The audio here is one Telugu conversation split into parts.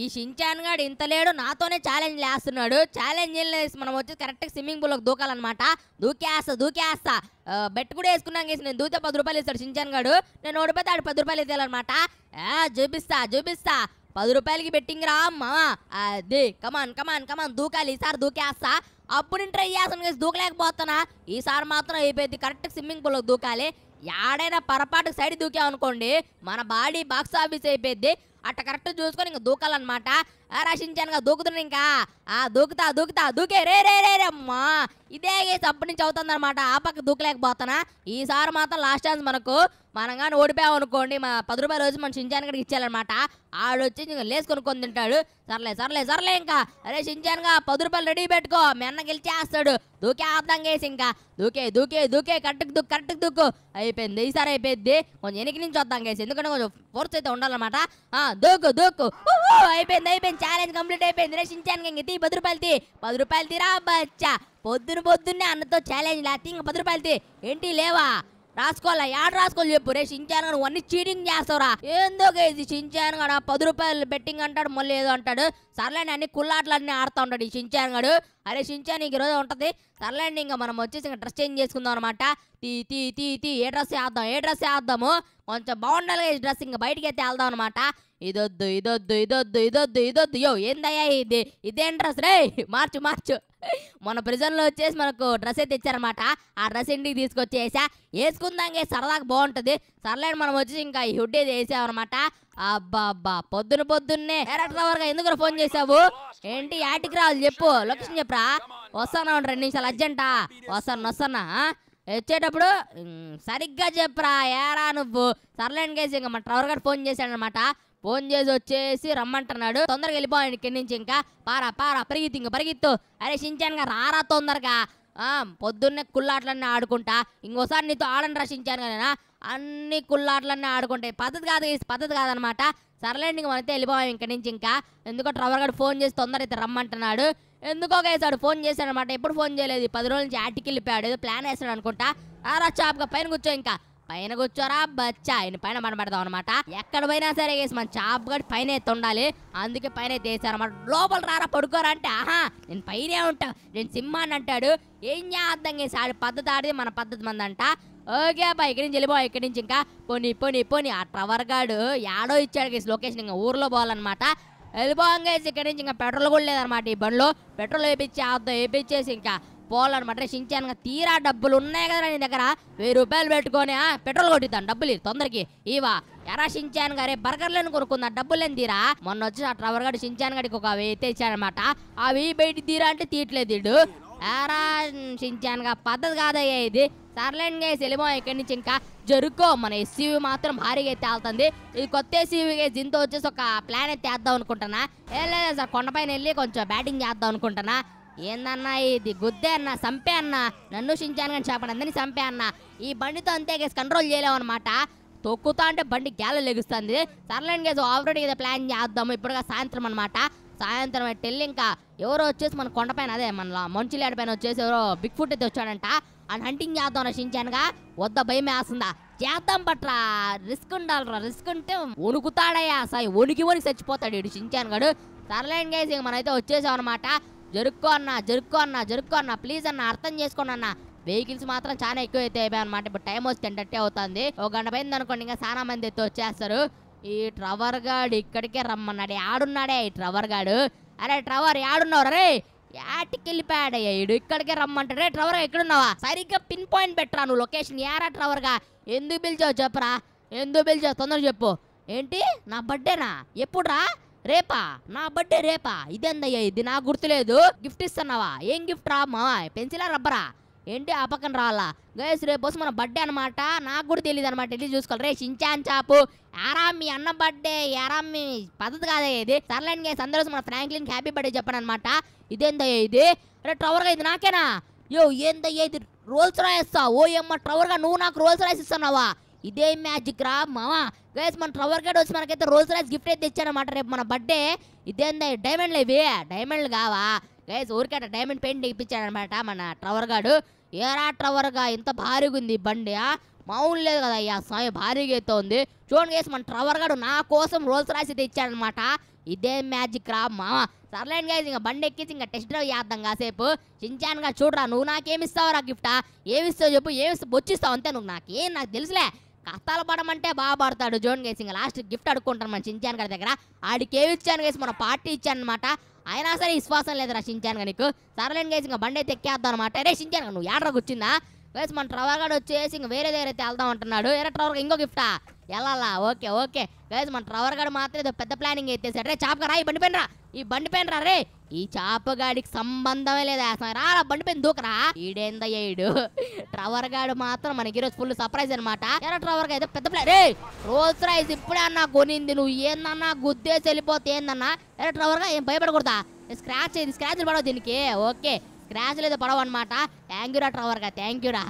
ఈ షించాన్ గాడు ఇంత లేడు నాతోనే ఛాలెంజ్ లేస్తున్నాడు ఛాలెంజ్ మనం వచ్చి గా స్విమ్మింగ్ పూల్ దూకాలన్నమాట దూకేస్తా దూకేస్తా బెట్ కూడా వేసుకున్నాం కేసి నేను దూతే పది రూపాయలు ఇస్తాడు షించాన్ గాడు నేను ఓడిపోతే ఆడు పది రూపాయలు ఇవ్వాలన్నమాట చూపిస్తా చూపిస్తా పది రూపాయలకి బెట్టింగ్ రా అమ్మా అది కమాన్ కమాన్ కమాన్ దూకాలి ఈసారి దూకేస్తా అప్పుడు నేను ట్రై చేస్తాను కేసి దూకలేకపోతున్నా ఈసారి మాత్రం అయిపోయింది కరెక్ట్ స్విమ్మింగ్ పూల్ దూకాలి ఎడైనా పొరపాటు సైడ్ దూకామనుకోండి మన బాడీ బాక్స్ ఆఫీస్ అయిపోయింది అట్ట కరెక్ట్ చూసుకొని ఇంకా దూకాలన్నమాట రక్షించానుగా దూకుతున్నాను ఇంకా ఆ దూకుతా దూకుతా దూకే రే రే రే అమ్మా ఇదే కేసు అప్పటి నుంచి అవుతుందన్నమాట ఆ పక్క దూకలేకపోతానా ఈసారి మాత్రం లాస్ట్ ఛాన్స్ మనకు మనం కానీ అనుకోండి మా పది రూపాయలు రోజు మన షించాన్ గడికి ఇచ్చాలన్నమాట ఆడు వచ్చి లేసుకొని కొనుక్కొని తింటాడు సర్లే సర్లే సర్లే ఇంకా అరే షించాన్గా పది రూపాయలు రెడీ పెట్టుకో మెన్న గెలిచేస్తాడు దూకే ఆద్దాం గేసి ఇంకా దూకే దూకే దూకే కట్టుకు దూకు కట్టుకు దూకు అయిపోయింది ఈసారి అయిపోయింది కొంచెం ఎనికి నుంచి వద్దాం గేసి ఎందుకంటే కొంచెం ఫోర్స్ అయితే ఉండాలన్నమాట దూకు దూకు అయిపోయింది అయిపోయింది ఛాలెంజ్ కంప్లీట్ అయిపోయింది రేషన్ ఇంక తీ పది రూపాయలు తీ పది రూపాయలు తీరా బచ్చా పొద్దున పొద్దున్నే అన్నతో ఛాలెంజ్ లేకపోతే ఇంక పది రూపాయలు తీ ఏంటి లేవా రాసుకోవాలా యాడ్ రాసుకోవాలి చెప్పు రే సించాను గడు అన్ని చీటింగ్ చేస్తావురా ఏందో ఇది సించాను గడ పది రూపాయలు బెట్టింగ్ అంటాడు మళ్ళీ ఏదో అంటాడు సర్లేండి అన్ని అన్ని ఆడుతూ ఉంటాడు ఈ సించాను గడు అరే సించాను ఇంక రోజు ఉంటుంది సర్లేండి ఇంకా మనం వచ్చేసి ఇంకా డ్రెస్ చేంజ్ చేసుకుందాం అనమాట తీ తీ తీ తీ ఏ డ్రెస్ వేద్దాం ఏ డ్రెస్ వేద్దాము కొంచెం బాగుండాలి డ్రెస్ ఇంకా బయటకి అయితే వెళ్దాం అనమాట ఇదొద్దు ఇదొద్దు ఇదొద్దు ఇదొద్దు ఇదొద్దు యో ఏందయ్యా ఇది ఇదేం డ్రెస్ రే మార్చు మార్చు మన ప్రిజన్లో వచ్చేసి మనకు డ్రెస్ అయితే ఇచ్చారనమాట ఆ డ్రెస్ ఇంటికి తీసుకొచ్చేసా వేసుకుందాం సరదాగా బాగుంటుంది సర్లేని మనం వచ్చి ఇంకా ఈ హుడ్ ఇది వేసామన్నమాట అబ్బా అబ్బా పొద్దున పొద్దున్నే డైరెక్టర్ ఎందుకు ఫోన్ చేసావు ఏంటి యాటికి రావాలి చెప్పు లొకేషన్ చెప్పరా వస్తాను రెండు నిమిషాలు అర్జెంటా వస్తాను వస్తానా వచ్చేటప్పుడు సరిగ్గా చెప్పరా ఏరా నువ్వు సర్లేండి కేసు ఇంకా మన ట్రవర్ గారు ఫోన్ చేశాడనమాట ఫోన్ చేసి వచ్చేసి రమ్మంటున్నాడు తొందరగా వెళ్ళిపో ఇక్కడి నుంచి ఇంకా పారా పారా పరిగెత్తు ఇంకా పరిగెత్తు అరే షించానుగా రారా తొందరగా పొద్దున్నే కుల్లాట్లన్నీ ఆడుకుంటా ఇంకోసారి నీతో ఆడని రక్షించాను కదా అన్ని కుల్లాట్లన్నీ ఆడుకుంటాయి పద్ధతి కాదు పద్ధతి కాదనమాట సరలేండి ఇంక మనతో వెళ్ళిపోయాం ఇక్కడి నుంచి ఇంకా ఎందుకో ట్రవర్ గడు ఫోన్ చేసి తొందర అయితే రమ్మంటున్నాడు ఎందుకో వేసాడు ఫోన్ చేశాడు అనమాట ఎప్పుడు ఫోన్ చేయలేదు పది రోజుల నుంచి ఆటికి వెళ్ళిపోయాడు ఏదో ప్లాన్ వేసాడు అనుకుంటా ఆరా చాప్గా పైన కూర్చో ఇంకా పైన కూర్చోరా బచ్చా ఆయన పైన మనబడదాం అనమాట ఎక్కడ పోయినా సరే మన చాప్ గడి పైన ఉండాలి అందుకే పైన తీసారన్నమాట లోపల రారా పడుకోరా అంటే ఆహా నేను పైనే ఉంటా నేను సింహాన్ని అంటాడు ఏం చేద్దాం వేసి ఆడి పద్ధతి ఆడిది మన పద్ధతి మంది అంట ఓకే అబ్బా ఇక్కడి నుంచి వెళ్ళిపో ఇక్కడి నుంచి ఇంకా పోనీ పోనీ పోనీ ఆ ట్రవర్ గాడు యాడో ఇచ్చాడు గేసి లొకేషన్ ఇంకా ఊర్లో పోవాలన్నమాట వెళ్ళిపోంగేసి ఇక్కడి నుంచి ఇంకా పెట్రోల్ కూడా లేదనమాట ఈ బండిలో పెట్రోల్ వేయించి ఆద్దాం వేయించేసి ఇంకా పోలనమాట చించాను తీరా డబ్బులు ఉన్నాయి కదా నీ దగ్గర వెయ్యి రూపాయలు పెట్టుకొని పెట్రోల్ కొట్టిద్దాం డబ్బులు తొందరకి ఇవా ఎరా షించాన్ గారే లేని కొనుక్కుందా డబ్బులేని తీరా మొన్న వచ్చి ఆ ట్రవర్ గడి షించాన్ గడికి ఒక అయితే ఇచ్చాడనమాట అవి బయట తీరా అంటే తీయట్లేదు ఇడు ఎరా షించాన్ గా పద్ధతి కాదయ్యా ఇది సర్లేండ్ గైస్ వెళ్ళిపోయి ఇక్కడి నుంచి ఇంకా జరుకో మన ఎస్సీవి మాత్రం భారీగా అయితే వెళ్తుంది ఈ కొత్త ఎస్సీవి గైస్ ఇంత వచ్చేసి ఒక ప్లాన్ అయితే వేద్దాం అనుకుంటున్నా ఏ లేదు సార్ కొండపైన వెళ్ళి కొంచెం బ్యాటింగ్ చేద్దాం అనుకుంటున్నా ఏందన్నా ఇది గుద్దే అన్న చంపే అన్న నన్ను షించాను కానీ చేపడి అందరినీ చంపే అన్న ఈ బండితో అంతే కేసు కంట్రోల్ చేయలేము అనమాట తొక్కుతా అంటే బండి గ్యాల లెగుస్తుంది సర్లేండి కేసు ఆల్రెడీ ఏదో ప్లాన్ చేద్దాము ఇప్పుడుగా సాయంత్రం అనమాట సాయంత్రం వెళ్ళి ఇంకా ఎవరో వచ్చేసి మన కొండపైన అదే మన మంచులేడి పైన వచ్చేసి ఎవరో బిగ్ ఫుట్ అయితే వచ్చాడంట అని హంటింగ్ చేద్దాం రక్షించానుగా వద్ద భయం వేస్తుందా చేద్దాం పట్రా రిస్క్ ఉండాలరా రిస్క్ ఉంటే వణుకుతాడయ్యా సాయి వణికి వణికి చచ్చిపోతాడు ఇటు షించాను గడు సర్లేండి గైజ్ ఇక మనమైతే వచ్చేసాం అనమాట జరుక్కో అన్న జరుక్కో అన్న జరుక్కో అన్న ప్లీజ్ అన్న అర్థం చేసుకోండి అన్న వెహికల్స్ మాత్రం చాలా ఎక్కువ అయితే అయిపోయాయి అనమాట ఇప్పుడు టైం వస్తే టెంటే అవుతుంది ఒక గంట పోయింది అనుకోండి ఇంకా చాలా మంది అయితే వచ్చేస్తారు ఈ ట్రవర్ గాడు ఇక్కడికే రమ్మన్నాడు ఆడున్నాడే ఈ ట్రవర్ గాడు అరే ట్రవర్ ఆడున్నావు రే యాటికి వెళ్ళిపోయాడయ్యా ఇడు ఇక్కడికే రమ్మంటాడే ట్రవర్ ఎక్కడున్నావా సరిగ్గా పిన్ పాయింట్ పెట్టరా నువ్వు లొకేషన్ ఏరా ట్రవర్గా ఎందుకు పిలిచావు చెప్పరా ఎందుకు పిలిచావు తొందరగా చెప్పు ఏంటి నా బర్త్డేనా ఎప్పుడురా రేపా నా బర్త్డే రేపా ఇదేందయ్యా ఇది నాకు గుర్తులేదు గిఫ్ట్ ఇస్తున్నావా ఏం గిఫ్ట్ రా మావా పెన్సిలా రబ్బరా ఏంటి ఆ పక్కన రాలా గైస్ రేపు వస్తే మన బర్త్డే అనమాట నాకు కూడా తెలియదు అనమాట వెళ్ళి చూసుకోవాలి రే షించాన్ చాపు యారా మీ అన్న బర్త్డే యారా మీ పద్ధతి కాదే ఇది సర్లేండి గైస్ అందరూ మన ఫ్రాంక్లిన్ హ్యాపీ బర్త్డే చెప్పాను అనమాట ఇదేందయ్యా ఇది రే ట్రవర్గా ఇది నాకేనా యో ఏందయ్యా ఇది రోల్స్ రాయిస్తా ఓ ఏమ్మ ట్రవర్గా నువ్వు నాకు రోల్స్ రాయిస్ ఇస్తున్నావా ఇదే మ్యాజిక్ రా మామా గైస్ మన ట్రవర్ గడ్ వచ్చి మనకైతే రోజు రాజ్ గిఫ్ట్ అయితే ఇచ్చారన్నమాట రేపు మన బర్త్డే ఇదేందా డైమండ్లు ఇవి డైమండ్లు కావా గైస్ ఊరికేట డైమండ్ పెయింట్ ఇప్పించాడనమాట మన ట్రవర్ గాడు ఏరా ట్రవర్గా ఇంత భారీగా ఉంది బండి మౌన్ లేదు కదా అయ్యా స్వామి భారీగా అయితే ఉంది చూడండి గైస్ మన ట్రవర్ గాడు నా కోసం రోల్స్ రాసి అయితే ఇచ్చాడనమాట ఇదే మ్యాజిక్ రా మామ సర్లేండి గైజ్ ఇంకా బండి ఎక్కించి ఇంకా టెస్ట్ డ్రైవ్ చేద్దాం కాసేపు చించానుగా చూడరా నువ్వు నాకేమిస్తావు రా గిఫ్టా ఏమిస్తావు చెప్పు ఏమిస్తావు బొచ్చిస్తావు అంతే నువ్వు నాకేం నాకు తెలుసులే కష్టాలు పడమంటే బాగా పడతాడు జోన్ గేసి ఇంకా లాస్ట్ గిఫ్ట్ అడుక్కుంటాను మన చించాన్ గారి దగ్గర ఆడికి ఏమి ఇచ్చాను గేసి మనం పార్టీ ఇచ్చాను అనమాట అయినా సరే విశ్వాసం లేదురా చించాను నీకు సరలేని గేసి ఇంకా బండి అయితే ఎక్కేద్దాం అనమాట అరే గారు నువ్వు ఏడరా వచ్చిందా వేసి మన ట్రవర్ గారు వచ్చేసి ఇంకా వేరే దగ్గర అయితే వెళ్దాం అంటున్నాడు ఏరే ట్రవర్ ఇంకో గిఫ్టా వెళ్ళాలా ఓకే ఓకే వేసి మన ట్రవర్ గడు మాత్రం ఏదో పెద్ద ప్లానింగ్ అయితే సరే చాపకరా ఈ బండి పెండ్రా రా ఈ బండి పెండ్రా రే ఈ చాపగాడికి సంబంధమే లేదా రా బండి పైన దూకరా ఈడేందయ్య ఈడు ట్రవర్ గాడు మాత్రం మనకి ఈరోజు ఫుల్ సర్ప్రైజ్ అనమాట ఎరా ట్రవర్ గా అయితే పెద్ద ప్లే రోజు రైస్ ఇప్పుడే అన్నా కొనింది నువ్వు ఏందన్నా గుద్దేసి వెళ్ళిపోతే ఏందన్నా ఎరా ట్రవర్ గా ఏం భయపడకూడదా స్క్రాచ్ అయింది స్క్రాచ్ పడవు దీనికి ఓకే స్క్రాచ్ లేదు పడవు అనమాట థ్యాంక్ యూరా ట్రవర్ గా థ్యాంక్ యూ రా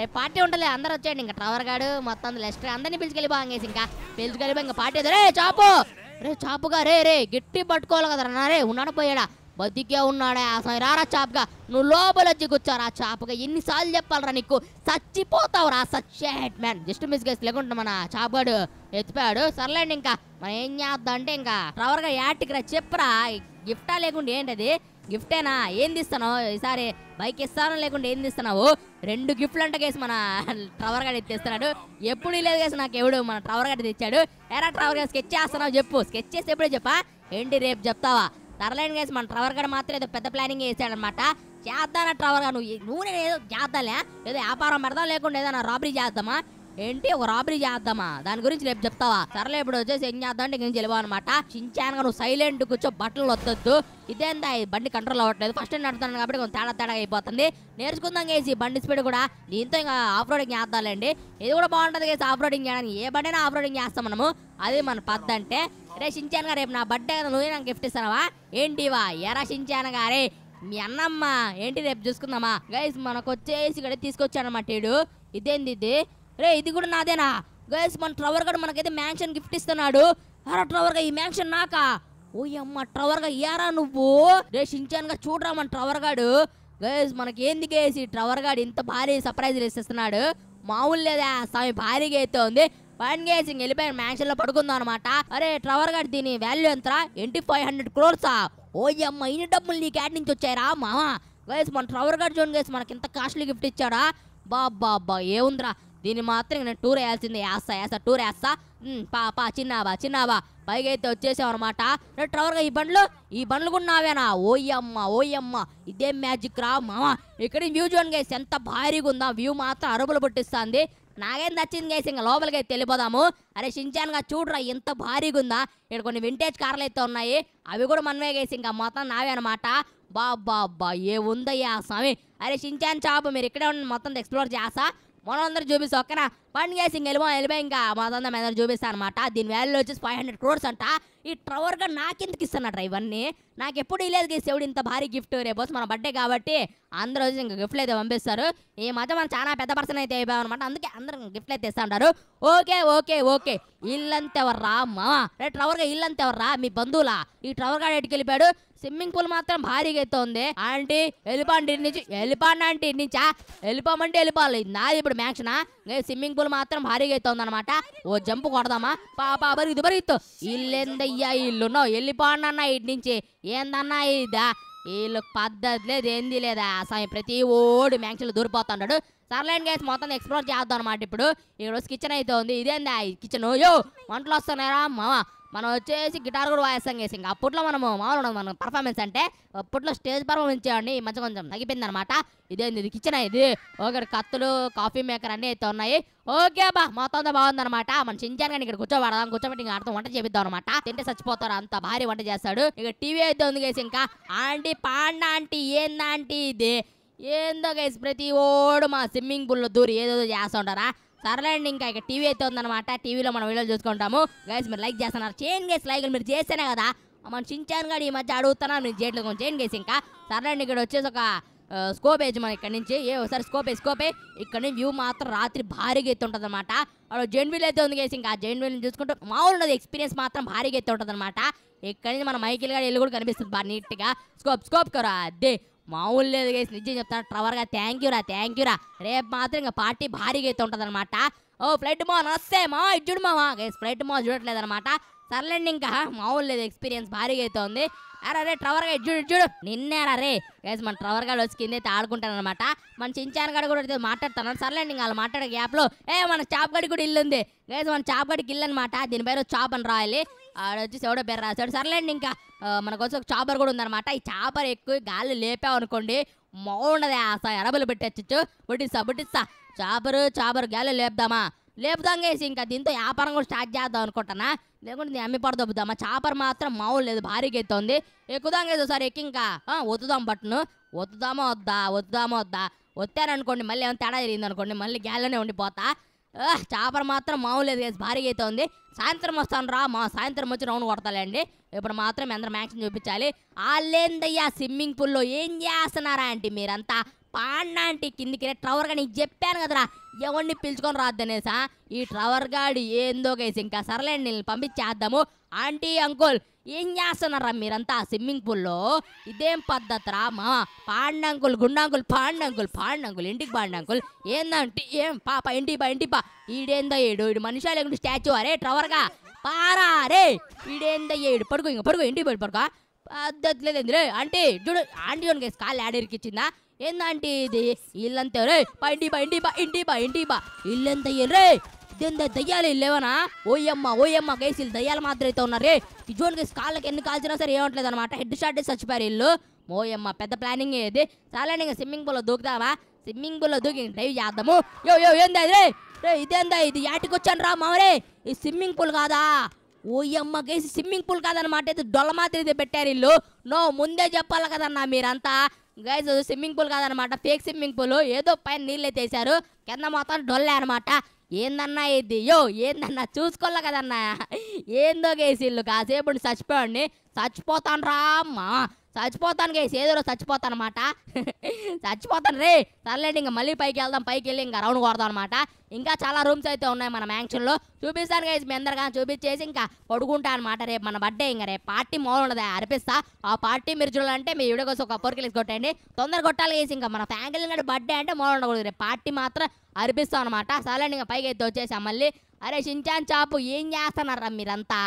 రేపు పార్టీ ఉండలే అందరు వచ్చేయండి ఇంకా ట్రవర్ గాడు మొత్తం లెస్టర్ అందరినీ పిలిచికెళ్ళిపోంగేసి ఇంకా పిలిచికెళ్ళిపోయి ఇంకా పార్టీ చాపు రే చాపుగా రే రే గట్టి పట్టుకోవాలి అన్న రే ఉన్నాడు పోయాడా బతికే ఉన్నాడే సమయం రారా చాపుగా నువ్వు లోపల దిగొచ్చారా చాపుగా ఎన్నిసార్లు చెప్పాలరా నీకు చచ్చిపోతావురా సచ్చేట్ మ్యాన్ జస్ట్ మిస్ గేస్ లేకుండా మన చాపాడు ఎత్తిపోయాడు సర్లేండి ఇంకా మనం ఏం చేద్దాం అంటే ఇంకా రవర్గా యాటిక్ రా చెప్పరా గిఫ్టా లేకుండా ఏంటది గిఫ్టేనా ఏం తీస్తానో ఈసారి బైక్ ఇస్తాను లేకుండా ఏం తీస్తున్నావు రెండు గిఫ్ట్లు అంట కేసి మన ట్రవర్ గడ్ తెస్తున్నాడు ఎప్పుడు లేదు కేసు నాకు ఎవడు మన ట్రవర్ గడ్ తెచ్చాడు ఎరా ట్రవర్ గడ్ స్కెచ్ చేస్తున్నావు చెప్పు స్కెచ్ చేసి ఎప్పుడే చెప్పా ఏంటి రేపు చెప్తావా తరలేని కేసు మన ట్రవర్ గడ్ మాత్రం ఏదో పెద్ద ప్లానింగ్ చేశాడనమాట చేద్దానా ట్రవర్ గా నువ్వు నువ్వు నేను ఏదో చేద్దాలే ఏదో వ్యాపారం పెడదాం లేకుండా ఏదైనా రాబరీ చేద్దామా ఏంటి ఒక రాబరీ చేద్దామా దాని గురించి రేపు చెప్తావా సరేలే ఇప్పుడు వచ్చేసి ఏం చేద్దాం అంటే ఇంక తెలియవు అనమాట చించానగా నువ్వు సైలెంట్ కూర్చో బట్టలు వద్దొద్దు ఇదేందా ఈ బండి కంట్రోల్ అవ్వట్లేదు ఫస్ట్ నడుతున్నాను కాబట్టి కొంచెం తేడా తేడా అయిపోతుంది నేర్చుకుందాం కేసి బండి స్పీడ్ కూడా దీంతో ఇంకా ఆఫ్ రోడింగ్ చేద్దాలండి ఇది కూడా బాగుంటుంది కేసి ఆఫ్ రోడింగ్ చేయడానికి ఏ బండినా ఆఫ్ రోడింగ్ చేస్తాం మనము అది మన పద్ధతి అంటే రే గారు రేపు నా బర్త్డే కదా నువ్వే నాకు గిఫ్ట్ ఇస్తానవా ఏంటివా ఎరా సించాన గారే మీ అన్నమ్మ ఏంటి రేపు చూసుకుందామా గైస్ మనకు వచ్చేసి ఇక్కడ తీసుకొచ్చానమాట ఇడు ఇదేంది ఇది రే ఇది కూడా నాదేనా గైస్ మన ట్రవర్ గడు మనకైతే మ్యాన్షన్ గిఫ్ట్ ఇస్తున్నాడు అరా ట్రవర్గా ఈ మ్యాన్షన్ నాకా ఓ అమ్మ గా ఇయ్యారా నువ్వు రే గా చూడరా మన ట్రవర్ గాడు గైస్ ఏంది గైస్ ఈ ట్రవర్ గాడు ఇంత భారీ సర్ప్రైజ్ ఇస్తున్నాడు మామూలు లేదా స్వామి భారీగా అయితే ఉంది పైన గేసి వెళ్ళిపోయిన వెళ్ళిపోయిన లో పడుకుందాం అనమాట అరే ట్రవర్ గారు దీని వాల్యూ ఎంతరా ఎంటీ ఫైవ్ హండ్రెడ్ క్రోర్సా ఓ అమ్మ ఇన్ని డబ్బులు నీ క్యాట్ నుంచి వచ్చాయరా మామ గైస్ మన ట్రవర్ గారు చూడండి గైస్ మనకి ఇంత కాస్ట్లీ గిఫ్ట్ ఇచ్చాడా బాబ్బా అబ్బా ఏముందిరా దీన్ని మాత్రం నేను టూర్ వేయాల్సిందే యాస్తా యాస్తా టూర్ వేస్తా పాపా చిన్నావా చిన్నావా పైగా అయితే వచ్చేసావు అనమాట ట్రవర్గా ఈ బండ్లు ఈ బండ్లు కూడా నావేనా ఓయమ్మ ఓయమ్మ ఇదే మ్యాజిక్ రా మామా ఇక్కడ వ్యూ చూడండి గైస్ ఎంత భారీగా ఉందా వ్యూ మాత్రం అరుపులు పుట్టిస్తుంది నాగేం నచ్చింది గేసి ఇంకా లోపలికి అయితే వెళ్ళిపోదాము అరే షించాన్గా చూడరా ఎంత భారీగా ఉందా ఇక్కడ కొన్ని వింటేజ్ కార్లు అయితే ఉన్నాయి అవి కూడా మనమే గేసి ఇంకా మొత్తం నావే అనమాట బాబ్బా అబ్బా ఏ ఉందయ్యా స్వామి అరే షించాన్ చాపు మీరు ఇక్కడే మొత్తం ఎక్స్ప్లోర్ చేస్తా మనందరూ చూపిస్తాం ఓకేనా పండుగ వేసి వెళ్ళిపో వెళ్ళిపోయి ఇంకా మొత్తం మీద చూపిస్తాను అనమాట దీని వాల్యూ వచ్చేసి ఫైవ్ హండ్రెడ్ క్రోర్స్ అంట ఈ ట్రవర్గా నాకెందుకు ఇస్తానట ఇవన్నీ నాకు ఎప్పుడు ఇలేదు గేసేవుడు ఇంత భారీ గిఫ్ట్ రేపు మన బర్త్డే కాబట్టి అందరూ వచ్చి ఇంకా గిఫ్ట్లు అయితే పంపిస్తారు ఈ మధ్య మనం చాలా పెద్ద పర్సన్ అయితే అయిపోయాం అనమాట అందుకే అందరూ గిఫ్ట్లు అయితే ఇస్తాంటారు ఓకే ఓకే ఓకే ఇల్లంతెవర్రా మామ రే ట్రవర్గా ఇల్లంతెవర్రా మీ బంధువులా ఈ ట్రవర్గా ఎటుకెళ్ళిపోయాడు స్విమ్మింగ్ పూల్ మాత్రం భారీగా ఎత్తుంది ఆంటీ వెళ్ళిపోండి నుంచి వెళ్ళిపోండి ఆంటీ నుంచా వెళ్ళిపోమంటే వెళ్ళిపోవాలి నాది ఇప్పుడు మ్యాక్షన్ స్విమ్మింగ్ పూల్ మాత్రం భారీగా ఎత్తుంది అనమాట ఓ జంప్ కొడదామా పాప ఇది బరి ఇల్లెందయ్యా ఇల్లునో వెళ్ళిపోండి అన్న ఇటు నుంచి ఏందన్నా ఇదా వీళ్ళు పద్ధతి లేదు ఏంది లేదా అసలు ప్రతి ఓడి మ్యాంక్షలు దూరిపోతున్నాడు సర్లైన్ గ్యాస్ మొత్తం ఎక్స్ప్లోర్ చేద్దాం అనమాట ఇప్పుడు రోజు కిచెన్ అయితే ఉంది ఇదేందా కిచెన్ యో వంటలు వస్తున్నారా మావా మనం వచ్చేసి గిటార్ కూడా వాయిస్తాం చేసి ఇంకా అప్పట్లో మనము మామూలు మనం పర్ఫార్మెన్స్ అంటే అప్పట్లో స్టేజ్ పర్ఫార్మెన్స్ చేయండి ఈ మధ్య కొంచెం తగ్గిపోయింది అనమాట ఇదేంది ఇది కిచెన్ ఇది ఓకే కత్తులు కాఫీ మేకర్ అన్నీ అయితే ఉన్నాయి ఓకే బా మొత్తం బాగుంది అనమాట మన చించాను కానీ ఇక్కడ కూర్చోబడదాం కూర్చోబెట్టి ఇంకా అర్థం వంట చేపిద్దాం అనమాట తింటే చచ్చిపోతారు అంత భారీ వంట చేస్తాడు ఇక టీవీ అయితే ఉంది గేసి ఇంకా ఆంటీ పాండ ఆంటీ ఏందా ఆంటీ ఇది ఏందో గేసి ప్రతి ఓడు మా స్విమ్మింగ్ పూల్లో దూరి ఏదో చేస్తుంటారా సర్లేండి ఇంకా ఇక టీవీ అయితే ఉందన్నమాట టీవీలో మనం వీడియోలు చూసుకుంటాము గైస్ మీరు లైక్ చేస్తున్నారు చేయండి గేస్ లైక్ మీరు చేస్తేనే కదా మనం చించాను కానీ ఈ మధ్య అడుగుతున్నాను మీరు చేయట్లు కొంచెం చేయండి గైస్ ఇంకా సర్లేండి ఇక్కడ వచ్చేసి ఒక స్కోప్ వేసి మనం ఇక్కడ నుంచి ఏ ఒకసారి స్కోప్ స్కోపే ఇక్కడ నుంచి వ్యూ మాత్రం రాత్రి భారీగా ఉంటుంది అనమాట అక్కడ జైన్ వీల్ అయితే ఉంది గేసి ఇంకా జైన్ వీల్ చూసుకుంటే ఉన్నది ఎక్స్పీరియన్స్ మాత్రం భారీగా ఉంటుంది అనమాట ఇక్కడ నుంచి మన మైకిల్ గారి ఇల్లు కూడా కనిపిస్తుంది బాగా నీట్గా స్కోప్ స్కోప్ కరా అదే మామూలు లేదు గైస్ నిజం చెప్తాను ట్రవర్గా థ్యాంక్ యూరా థ్యాంక్ యూరా రేపు మాత్రం ఇంకా పార్టీ భారీగా అయితే ఉంటుంది అనమాట ఓ ఫ్లైట్ మా నస్తే మా ఇచ్చుడు మా గైస్ ఫ్లైట్ మా చూడట్లేదు అనమాట సర్లేండి ఇంకా మామూలు లేదు ఎక్స్పీరియన్స్ భారీగా అయితే ఉంది అరే అరే ట్రవర్గా ఇచ్చుడు ఇచ్చుడు నిన్నే రే గైస్ మన ట్రవర్ గాడు వచ్చి కింద అయితే అనమాట మన చించాన్ గడి కూడా మాట్లాడుతాను సర్లేండి ఇంకా వాళ్ళు మాట్లాడే గ్యాప్లో ఏ మన చాప్ గడి కూడా ఇల్లు ఉంది గైస్ మన చాప్ గడికి ఇల్లు అనమాట దీని పేరు చాప్ అని రాయాలి ఆడొచ్చి ఎవడో బెర్ర రాశాడు సర్లేండి ఇంకా మన కోసం ఒక చాపర్ కూడా ఉందన్నమాట ఈ చాపర్ ఎక్కువ గాలి లేపావనుకోండి మౌండదే ఆస ఎరబలు పెట్టచ్చు బుట్టిస్తా బుట్టిస్తా చాపరు చాపరు గాలి లేపుదామా లేపుదాం వేసి ఇంకా దీంతో వ్యాపారం కూడా స్టార్ట్ చేద్దాం అనుకుంటానా లేకుంటే నేను అమ్మి పడదొబ్బుదామా చాపర్ మాత్రం మామూలు లేదు భారీగా అవుతుంది ఎక్కుదాం వేసి ఒకసారి ఎక్కి ఇంకా వద్దుదాం బట్టను వద్దుదామా వద్దా వద్దుదామా వద్దా వత్తారనుకోండి మళ్ళీ ఏమైనా తేడా జరిగింది అనుకోండి మళ్ళీ గ్యాలనే ఉండిపోతా చేపలు మాత్రం మామూలేదు కదా భారీగా అయితే ఉంది సాయంత్రం వస్తాను రా మా సాయంత్రం వచ్చి రౌండ్ కొడతాలేండి ఇప్పుడు మాత్రం అందరం మ్యాక్సిమం చూపించాలి వాళ్ళేందయ్యా స్విమ్మింగ్ పూల్లో ఏం చేస్తున్నారా అంటే మీరంతా పాండాంటి కిందికి ట్రవర్ గా నీకు చెప్పాను కదరా ఎవరిని పిలుచుకొని రాద్దనేసా ఈ ట్రవర్ గాడు ఏందో కేసి ఇంకా సరలేండి నేను పంపించేద్దాము ఆంటీ అంకుల్ ఏం చేస్తున్నారా మీరంతా స్విమ్మింగ్ పూల్లో ఇదేం పద్ధతిరా మా పాండంకుల్ గుండాంకుల్ పాండంకుల్ పాండంకుల్ ఇంటికి పాండంకుల్ ఏందంటే ఏం పాప ఇంటి పా ఇంటి పా ఈడేందో ఏడు ఈడు మనిషి లేకుండా స్టాచ్యూ అరే ట్రవర్గా పారా రే ఈడేందో ఏడు పడుకో ఇంకా పడుకో ఇంటి పడుకో పద్ధతి లేదు ఆంటీ అంటే చూడు ఆంటీ కాళ్ళు ఇచ్చిందా ఏందంటే ఇది ఇల్లంతే రే బయటి బయటి బా ఇంటి బా ఇంటి బా ఇల్లంతా రే ఇదేంత దయ్యాలు లేవనా ఓయమ్మ ఓయమ్మ కేసులు దయ్యాలు మాత్రం అయితే ఉన్నారే ఇజోన్ కేసు కాళ్ళకి ఎన్ని కాల్చినా సరే ఏమంటలేదు అనమాట హెడ్ షాట్ చచ్చిపోయారు ఇల్లు ఓయమ్మ పెద్ద ప్లానింగ్ ఏది చాలా ఇంకా స్విమ్మింగ్ పూల్లో దూకుతావా స్విమ్మింగ్ పూల్లో దూకి డైవ్ చేద్దాము యో యో ఏందా రే రే ఇదేందా ఇది యాటికి వచ్చాను రా మావరే ఈ స్విమ్మింగ్ పూల్ కాదా ఓయమ్మ కేసి స్విమ్మింగ్ పూల్ కాదనమాట ఇది డొల్ల మాత్రం ఇది పెట్టారు ఇల్లు నో ముందే చెప్పాలి కదన్నా మీరంతా గైజ్ అది స్విమ్మింగ్ పూల్ కాదనమాట ఫేక్ స్విమ్మింగ్ పూల్ ఏదో పైన నీళ్ళు అయితే వేసారు కింద మొత్తం డొల్లే అనమాట ఏందన్నా ఇది యో ఏందన్నా చూసుకోలే కదన్నా ఏందో గేసిల్లు కాసేపు చచ్చిపోండి చచ్చిపోతాను రామ్మా చచ్చిపోతాను గేస్ ఏదో చచ్చిపోతాను అనమాట చచ్చిపోతాను రే సర్లేండి ఇంకా మళ్ళీ పైకి వెళ్దాం పైకి వెళ్ళి ఇంకా రౌండ్ కొడదాం అనమాట ఇంకా చాలా రూమ్స్ అయితే ఉన్నాయి మన మ్యాంక్షన్లో చూపిస్తాను గైస్ మీ అందరికీ చూపించేసి ఇంకా పడుకుంటా అనమాట రేపు మన బర్త్డే ఇంకా రేపు పార్టీ మామూలు ఉండదు అర్పిస్తా ఆ పార్టీ మీరు చూడాలంటే మీ వీడియో కోసం ఒక పొరికి కొట్టండి తొందరగా కొట్టాలి గేసి ఇంకా మన ఫ్యాంగిల్ బర్త్డే అంటే మామూలు ఉండకూడదు రేపు పార్టీ మాత్రం అర్పిస్తాం అనమాట సర్లేండి ఇంకా పైకి అయితే వచ్చేసాం మళ్ళీ అరే షించాన్ చాపు ఏం చేస్తున్నారా మీరంతా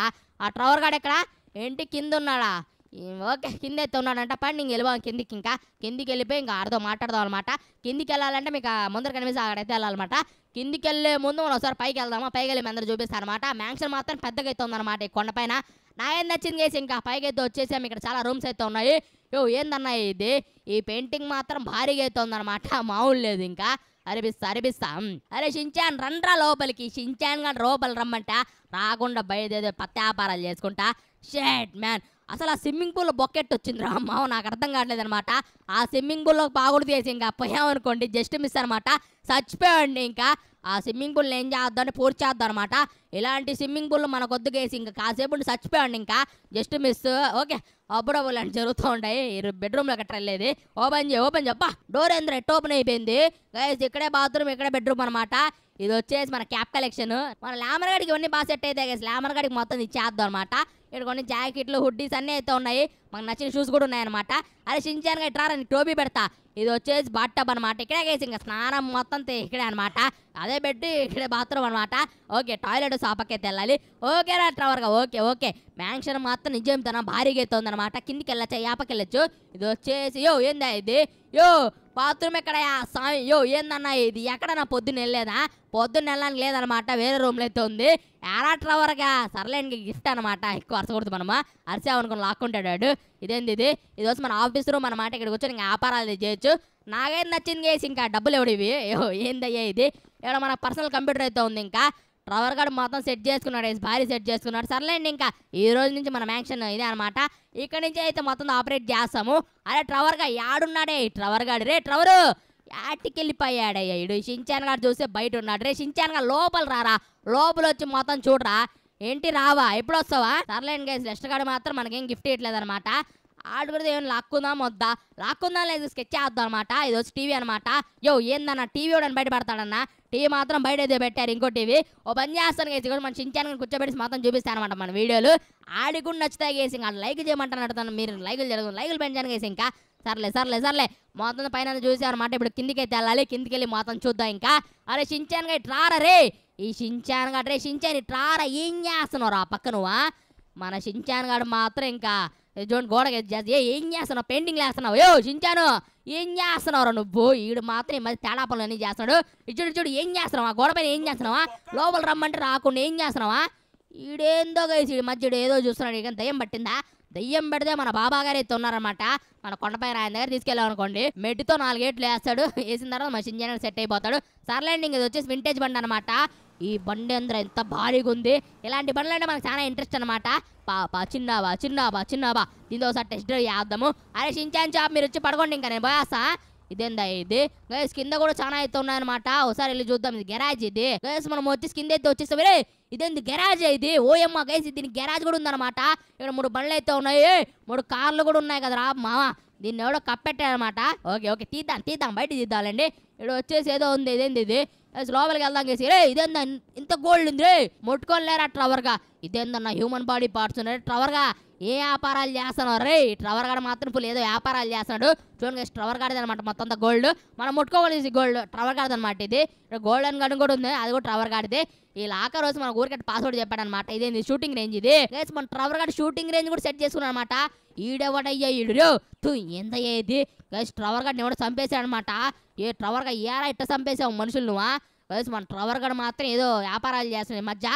ఆ ట్రవర్ గాడు ఎక్కడ ఏంటి కింద ఉన్నాడా ఓకే కింద ఎత్తున్నాడంట పండి ఇంక వెళ్ళిపో కిందికి ఇంకా కిందికి వెళ్ళిపోయి ఇంకా ఆడతో మాట్లాడదాం అనమాట కిందికి వెళ్ళాలంటే మీకు ముందర కనిపిస్తే అక్కడైతే వెళ్ళాలన్నమాట కిందికి వెళ్ళే ముందు మనం ఒకసారి పైకి వెళ్దామా పైకి వెళ్ళి అందరూ చూపిస్తాను అనమాట మ్యాంక్షన్ మాత్రం పెద్దగా అయితే ఉందన్నమాట ఈ కొండపైన నా ఏం నచ్చింది చేసి ఇంకా పైకి అయితే వచ్చేసాము ఇక్కడ చాలా రూమ్స్ అయితే ఉన్నాయి యో ఏందన్నా ఇది ఈ పెయింటింగ్ మాత్రం భారీగా అయితే ఉందన్నమాట మామూలు లేదు ఇంకా అరిపిస్తా అరిపిస్తాం అరే షించాన్ రండ్రా లోపలికి షించాన్ కానీ లోపలి రమ్మంట రాకుండా పత్తి వ్యాపారాలు చేసుకుంటా షేట్ మ్యాన్ అసలు ఆ స్విమ్మింగ్ పూల్లో బొక్కెట్ వచ్చింది రా అమ్మ నాకు అర్థం కావట్లేదు అనమాట ఆ స్విమ్మింగ్ పూల్లో పాగుడు చేసి ఇంకా పోయామనుకోండి జస్ట్ మిస్ అనమాట చచ్చిపోయాండి ఇంకా ఆ స్విమ్మింగ్ పూల్ ఏం చేద్దామని పూర్తి చేద్దాం అనమాట ఇలాంటి స్విమ్మింగ్ పూల్ మనకు వద్దుకేసి ఇంకా కాసేపు చచ్చిపోయాడు ఇంకా జస్ట్ మిస్ ఓకే అప్పుడు ఇలాంటి జరుగుతూ ఉంటాయి బెడ్రూమ్లో గట్రా లేదు ఓపెన్ చేయి ఓపెన్ చెప్పా డోర్ ఏంద్ర ఎట్ ఓపెన్ అయిపోయింది గైస్ ఇక్కడే బాత్రూమ్ ఇక్కడే బెడ్రూమ్ అనమాట ఇది వచ్చేసి మన క్యాప్ కలెక్షన్ మన లామర్గాడికి ఇవన్నీ బాగా సెట్ అయితే గైస్ లామర్గాడికి మొత్తం ఇచ్చేద్దాం అనమాట ఇక్కడ కొన్ని జాకెట్లు హుడ్డీస్ అన్నీ అయితే ఉన్నాయి మాకు నచ్చిన షూస్ కూడా ఉన్నాయన్నమాట అరే గా ఇట్రా నీ టోపీ పెడతా ఇది వచ్చేసి బాట్ అనమాట ఇక్కడే వేసి ఇంకా స్నానం మొత్తం ఇక్కడే అనమాట అదే బెడ్ ఇక్కడే బాత్రూమ్ అనమాట ఓకే టాయిలెట్ షాపకైతే వెళ్ళాలి ఓకే రా ట్రవర్గా ఓకే ఓకే మ్యాంక్షన్ మాత్రం నిజం తన భారీగా అవుతుంది అనమాట కిందికి వెళ్ళచ్చు యాపకి వెళ్ళచ్చు ఇది వచ్చేసి యో ఏందా ఇది యో బాత్రూమ్ ఎక్కడ స్వామి యో ఏందన్నా ఇది ఎక్కడన్నా పొద్దున్న వెళ్ళలేదా పొద్దున్న వెళ్ళడానికి లేదనమాట వేరే రూమ్లో అయితే ఉంది ఎలా ట్రవర్గా సర్లేండి గిఫ్ట్ అనమాట ఎక్కువ అరసకూడదు మనమా అనుకుని లాక్కుంటాడు ఇదేంది ఇది ఈరోజు మన ఆఫీసరు మన మాట ఇక్కడికి వచ్చి ఇంకా వ్యాపారాలు చేయొచ్చు నాగైతే నచ్చింది కేసి ఇంకా డబ్బులు ఎవడు ఇవి ఏందయ్యా ఇది ఇక్కడ మన పర్సనల్ కంప్యూటర్ అయితే ఉంది ఇంకా ట్రవర్ గారు మొత్తం సెట్ చేసుకున్నాడు భారీ సెట్ చేసుకున్నాడు సర్లేండి ఇంకా ఈ రోజు నుంచి మన మ్యాంక్షన్ ఇదే అనమాట ఇక్కడ నుంచి అయితే మొత్తం ఆపరేట్ చేస్తాము అరే ట్రవర్ గా యాడున్నాడే ట్రవర్ గాడు రే ట్రవరు వెళ్ళిపోయాడయ్యా ఇడు సించాన్ గారు చూస్తే బయట ఉన్నాడు రే సించాన్ గారు లోపల రారా లోపల వచ్చి మొత్తం చూడరా ఏంటి రావా ఎప్పుడు వస్తావా సర్లేండి గైజ్ లెస్ట్ కాడ మాత్రం మనకేం గిఫ్ట్ ఇవ్వట్లేదు అనమాట ఆడు కూడా ఏమైనా లాక్కుందాం వద్దా లాక్కుందాం లేదు స్కెచ్ చేద్దాం అనమాట ఇది వచ్చి టీవీ అనమాట యో ఏందన్న టీవీ కూడా బయట పడతాడన్న టీవీ మాత్రం బయట ఏదో పెట్టారు ఇంకో టీవీ ఓ పని చేస్తాను గేసి కూడా మన చించాను కూర్చోబెట్టి మాత్రం చూపిస్తాను అనమాట మన వీడియోలు ఆడి కూడా నచ్చుతాయి గేసి ఇంకా లైక్ చేయమంటాను అడుగుతాను మీరు లైకులు జరగదు లైకులు పెంచాను గేసి ఇంకా సర్లే సర్లే సర్లే మొత్తం పైన చూసామన్నమాట ఇప్పుడు కిందికి అయితే వెళ్ళాలి కిందికి వెళ్ళి మొత్తం చూద్దాం ఇంకా అరే చించాను గైట్ రారా రే ఈ షించాన్ రే షించాన్ ఇట్రారా ఏం చేస్తున్నావు ఆ పక్క నువ్వు మన షించాన్ గడు మాత్రం ఇంకా చూడండి గోడకి ఏ ఏం చేస్తున్నావు పెయింటింగ్ వేస్తున్నావు ఏ షించాను ఏం చేస్తున్నావు నువ్వు ఈడు మాత్రం ఈ మధ్య తేడా పనులు అన్నీ చేస్తున్నాడు ఇచ్చుడు చూడు ఏం చేస్తున్నావా గోడ పైన ఏం చేస్తున్నావా లోపల రమ్మంటే రాకుండా ఏం చేస్తున్నావా ఈడేందో కలిసి ఈ మధ్య ఏదో చూస్తున్నాడు ఇక దయ్యం పట్టిందా దయ్యం పెడితే మన బాబా గారు అయితే ఉన్నారనమాట మన కొండపై ఆయన దగ్గర తీసుకెళ్ళాం అనుకోండి మెట్టితో నాలుగేట్లు వేస్తాడు వేసిన తర్వాత మషిన్ సెట్ అయిపోతాడు సర్లేండి ఇది వచ్చేసి వింటేజ్ బండి అనమాట ఈ బండి అందరూ ఎంత భారీగా ఉంది ఇలాంటి బండ్లు అంటే మనకు చాలా ఇంట్రెస్ట్ అనమాట పాపా చిన్నాబా చిన్నాబా చిన్నాబా దీంతో ఒకసారి టెస్ట్ డ్రైవ్ చేద్దాము అరే షించాన్ చాప్ మీరు వచ్చి పడుకోండి ఇంకా నేను పోయాసా ఇదేందా ఇది గైస్ కింద కూడా చాలా అయితే ఉన్నాయన్నమాట ఒకసారి వెళ్ళి చూద్దాం ఇది గెరాజ్ ఇది గైస్ మనం వచ్చేసి కింద అయితే వచ్చేస్తాం రే ఇదేంది గెరాజ్ ఇది ఓయమ్మ గైస్ దీని గెరాజ్ కూడా ఉందన్నమాట ఇక్కడ మూడు బండ్లు అయితే ఉన్నాయి మూడు కార్లు కూడా ఉన్నాయి కదా రా మావా దీన్ని ఎవడో కప్పెట్టాడనమాట ఓకే ఓకే తీద్దాం తీద్దాం బయట తీద్దాలండి ఇక్కడ వచ్చేసి ఏదో ఉంది ఇదేంది ఇది అసలు లోపలికి వెళ్దాం చేసి రే ఇదేందా ఇంత గోల్డ్ ఉంది రే ముట్టుకోలేరా ట్రవర్గా ఇదేందన్న హ్యూమన్ బాడీ పార్ట్స్ ఉన్నాయి ట్రవర్గా ఏ వ్యాపారాలు చేస్తున్నారు రే ట్రవర్ గడ మాత్రం ఇప్పుడు ఏదో వ్యాపారాలు చేస్తున్నాడు చూడండి ట్రవర్ గడది అనమాట మొత్తం అంత గోల్డ్ మనం ముట్టుకోవాలి గోల్డ్ ట్రవర్ గడది అనమాట ఇది గోల్డ్ అని గడం కూడా ఉంది అది కూడా ట్రవర్ గడిది ఈ లాకర్ రోజు మన ఊరికట్టు పాస్వర్డ్ చెప్పాడనమాట ఇదేంది షూటింగ్ రేంజ్ ఇది మన ట్రవర్ గడ్ షూటింగ్ రేంజ్ కూడా సెట్ చేసుకున్నాను అనమాట ఈడెవడయ్యా ఈడు తూ ఎంత ఏది గైస్ ట్రవర్ గడ్ని ఎవడో చంపేశాడనమాట ఏ ట్రవర్ గా ఏరా ఇట్ట చంపేసావు మనుషులు నువ్వా గైస్ మన ట్రవర్ గడ్ మాత్రం ఏదో వ్యాపారాలు చేస్తున్నాడు మధ్య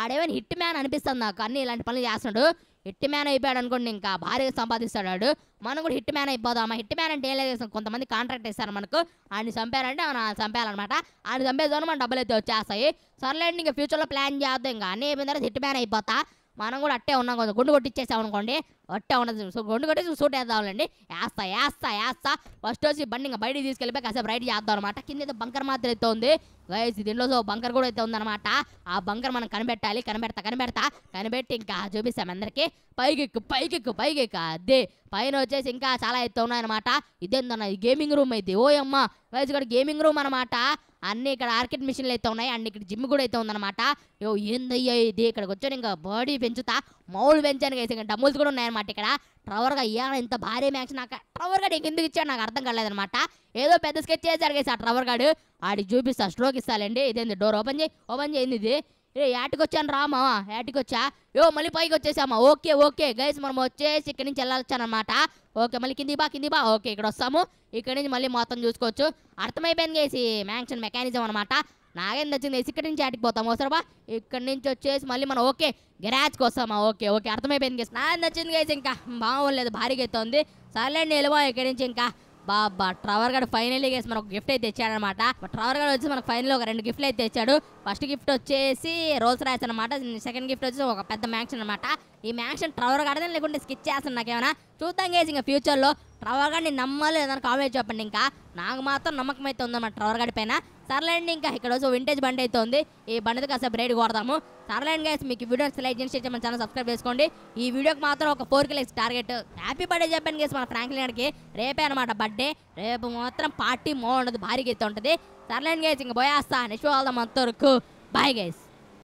ఆడేమైనా హిట్ మ్యాన్ అనిపిస్తుంది నాకు అన్ని ఇలాంటి పనులు చేస్తున్నాడు హిట్ మ్యాన్ అయిపోయాడు అనుకోండి ఇంకా భారీగా సంపాదిస్తాడు మనం కూడా హిట్ మ్యాన్ అయిపోదాం హిట్ మ్యాన్ అంటే ఏం కొంతమంది కాంట్రాక్ట్ ఇస్తారు మనకు ఆయన చంపారంటే ఆయన చంపాలన్నమాట ఆయన చంపేదాన్ని మన డబ్బులు అయితే వచ్చేస్తాయి సర్లేండి ఇంకా ఫ్యూచర్లో ప్లాన్ చేద్దాం ఇంకా అన్నీ అయిపోయిన తర్వాత హిట్ మ్యాన్ అయిపోతా మనం కూడా అట్టే ఉన్నాం కొంచెం గుండు కొట్టిచ్చేసాం అనుకోండి అట్ట ఉన్నది సో గొండు కొట్టేసి సూట్ వేద్దాంలేండి వేస్తా వేస్తా వేస్తా ఫస్ట్ వచ్చి బండి ఇంకా బయటికి తీసుకెళ్ళిపోయి కాసేపు రైడ్ చేద్దాం అనమాట కింద అయితే బంకర్ మాత్రం అయితే ఉంది గైస్ దీనిలో సో బంకర్ కూడా అయితే ఉందన్నమాట ఆ బంకర్ మనం కనిపెట్టాలి కనిపెడతా కనిపెడతా కనిపెట్టి ఇంకా చూపిస్తాం అందరికీ పైకెక్కు పైకెక్కు పైకెక్కు అదే పైన వచ్చేసి ఇంకా చాలా అయితే ఉన్నాయన్నమాట ఇదేందన్న గేమింగ్ రూమ్ అయితే అమ్మ వయసు ఇక్కడ గేమింగ్ రూమ్ అనమాట అన్నీ ఇక్కడ ఆర్కిడ్ మిషన్లు అయితే ఉన్నాయి అండ్ ఇక్కడ జిమ్ కూడా అయితే ఉందన్నమాట ఏందయ్యా ఇది ఇక్కడికి వచ్చాను ఇంకా బాడీ పెంచుతా మౌలు పెంచాను గైస్ ఇంకా డమ్ముల్స్ కూడా ఉన్నాయన్నమాట ఇక్కడ ట్రవర్ ఇవాళ ఇంత భారీ మ్యాచ్ నాకు ట్రవర్ గడు ఎందుకు ఇచ్చాడు నాకు అర్థం కాలేదనమాట ఏదో పెద్ద స్కెచ్ చేశాడు గైస్ ఆ ట్రవర్ గాడు ఆడికి చూపిస్తా స్ట్రోక్ ఇస్తాలండి ఇదేంది డోర్ ఓపెన్ చేయి ఓపెన్ చేయింది ఇది రే వచ్చాను రామా వచ్చా యో మళ్ళీ పైకి వచ్చేసామా ఓకే ఓకే గైస్ మనం వచ్చేసి ఇక్కడి నుంచి వెళ్ళొచ్చానమాట ఓకే మళ్ళీ కింది బా కింది బా ఓకే ఇక్కడ వస్తాము ఇక్కడ నుంచి మళ్ళీ మొత్తం చూసుకోవచ్చు అర్థమైపోయింది గేసి మ్యాన్షన్ మ్యాంక్షన్ మెకానిజం అనమాట నాగేం వచ్చింది ఇక్కడి నుంచి ఆటికి పోతాం బా ఇక్కడి నుంచి వచ్చేసి మళ్ళీ మనం ఓకే గ్యారేజ్కి వస్తామా ఓకే ఓకే అర్థమైపోయింది గేస్ నాగేం వచ్చింది కేసు ఇంకా బాగోలేదు భారీగా అవుతుంది సర్లేండి వెళ్ళిపో ఇక్కడి నుంచి ఇంకా బాబా ట్రవర్ గడ్ ఫైనల్లీ గేసి మనకు గిఫ్ట్ అయితే ఇచ్చాడనమాట ట్రవర్ గడ్ వచ్చి మనకు ఫైనల్ ఒక రెండు గిఫ్ట్లు అయితే తెచ్చాడు ఫస్ట్ గిఫ్ట్ వచ్చేసి రోల్స్ రాయస్ అనమాట సెకండ్ గిఫ్ట్ వచ్చేసి ఒక పెద్ద మ్యాక్షన్ అనమాట ఈ మ్యాక్షన్ ట్రవర్ గడదని లేకుంటే స్కిచ్ చేస్తాను నాకేమైనా చూద్దాం గేసి ఇంకా ఫ్యూచర్లో ట్రవర్ గడ్ని నమ్మాలి ఏదైనా కామెంట్ చెప్పండి ఇంకా నాకు మాత్రం నమ్మకం అయితే ఉందన్నమాట ట్రవర్ గడ్ పైన సర్లేండి ఇంకా ఇక్కడ వచ్చి వింటేజ్ బండి అవుతుంది ఉంది ఈ బండి కాస్త బ్రేడ్ కొడదాము సర్లేండి గైస్ మీకు వీడియో సెలెక్ట్ చేసి మన ఛానల్ సబ్స్క్రైబ్ చేసుకోండి ఈ వీడియోకి మాత్రం ఒక four K likes target happy birthday చెప్పాను గైస్ మన ఫ్రాంక్లిన్ గారికి రేపే అనమాట బర్త్డే రేపు మాత్రం పార్టీ మో ఉండదు భారీగా అయితే ఉంటుంది సర్లేండి గైస్ ఇంకా పోయేస్తా నెక్స్ట్ అంత వరకు బాయ్ గైస్